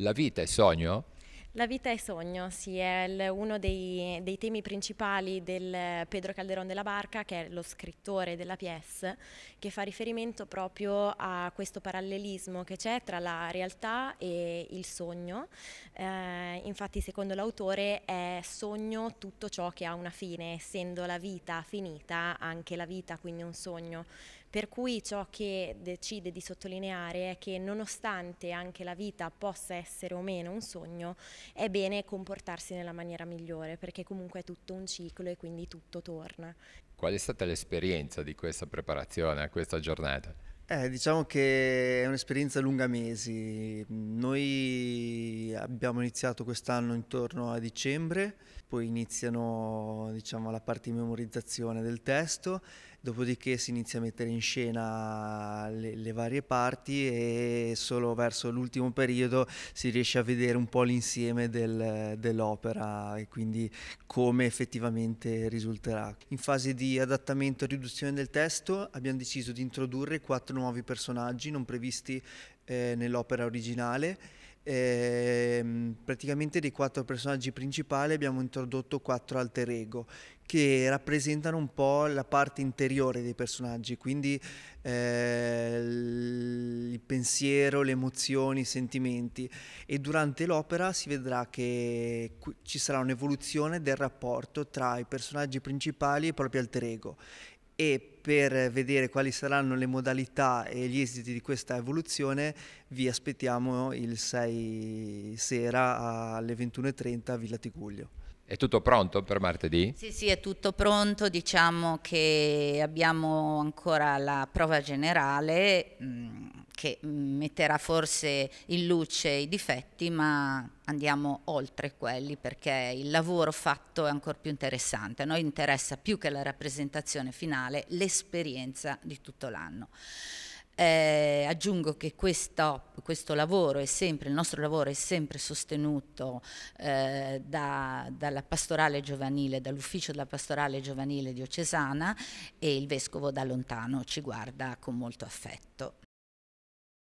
la vita è sogno? La vita è sogno, sì, è uno dei, dei, temi principali del Pedro Calderon della Barca, che è lo scrittore della pièce, che fa riferimento proprio a questo parallelismo che c'è tra la realtà e il sogno. Eh, infatti, secondo l'autore, è sogno tutto ciò che ha una fine, essendo la vita finita, anche la vita quindi un sogno. Per cui ciò che decide di sottolineare è che nonostante anche la vita possa essere o meno un sogno, è bene comportarsi nella maniera migliore perché comunque è tutto un ciclo e quindi tutto torna. Qual è stata l'esperienza di questa preparazione a questa giornata? Eh, diciamo che è un'esperienza lunga mesi. Noi abbiamo iniziato quest'anno intorno a dicembre, poi iniziano diciamo, la parte di memorizzazione del testo dopodiché si inizia a mettere in scena le, le varie parti e solo verso l'ultimo periodo si riesce a vedere un po' l'insieme del, dell'opera e quindi come effettivamente risulterà. In fase di adattamento e riduzione del testo abbiamo deciso di introdurre quattro nuovi personaggi non previsti eh, nell'opera originale eh, praticamente dei quattro personaggi principali abbiamo introdotto quattro alter ego che rappresentano un po' la parte interiore dei personaggi, quindi eh, il pensiero, le emozioni, i sentimenti e durante l'opera si vedrà che ci sarà un'evoluzione del rapporto tra i personaggi principali e i propri alter ego e per vedere quali saranno le modalità e gli esiti di questa evoluzione vi aspettiamo il 6 sera alle 21.30 a Villa Tiguglio. È tutto pronto per martedì? Sì, sì, è tutto pronto, diciamo che abbiamo ancora la prova generale. Mh, mm, che metterà forse in luce i difetti, ma andiamo oltre quelli perché il lavoro fatto è ancora più interessante. A noi interessa più che la rappresentazione finale l'esperienza di tutto l'anno. Eh, aggiungo che questo, questo, lavoro è sempre, il nostro lavoro è sempre sostenuto eh, da, dalla pastorale giovanile, dall'ufficio della pastorale giovanile diocesana e il vescovo da lontano ci guarda con molto affetto.